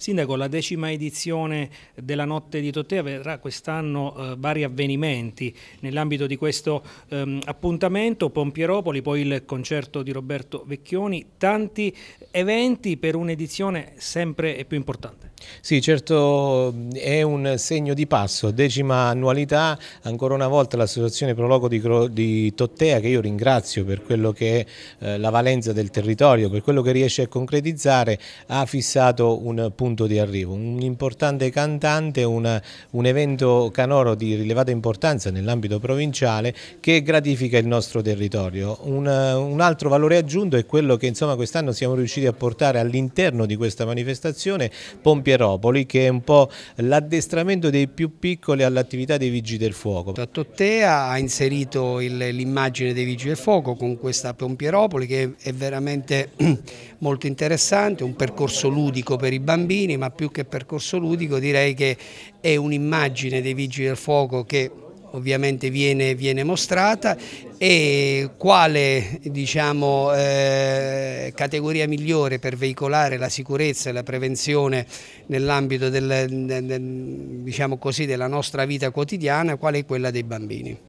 Sindaco, la decima edizione della Notte di Tottea vedrà quest'anno eh, vari avvenimenti nell'ambito di questo ehm, appuntamento, Pompieropoli, poi il concerto di Roberto Vecchioni, tanti eventi per un'edizione sempre più importante. Sì, certo è un segno di passo, decima annualità, ancora una volta l'associazione Proloco di, di, Tottea che io ringrazio per quello che è eh, la valenza del territorio, per quello che riesce a concretizzare, ha fissato un punto punto di arrivo, un importante cantante, una, un evento canoro di rilevata importanza nell'ambito provinciale che gratifica il nostro territorio. Un, un altro valore aggiunto è quello che quest'anno siamo riusciti a portare all'interno di questa manifestazione Pompieropoli che è un po' l'addestramento dei più piccoli all'attività dei Vigili del Fuoco. Tottea ha inserito l'immagine dei Vigili del Fuoco con questa Pompieropoli che è veramente molto interessante, un percorso ludico per i bambini bambini, ma più che percorso ludico direi che è un'immagine dei Vigili del Fuoco che ovviamente viene, viene, mostrata e quale diciamo, eh, categoria migliore per veicolare la sicurezza e la prevenzione nell'ambito del, del, diciamo della nostra vita quotidiana, quale è quella dei bambini.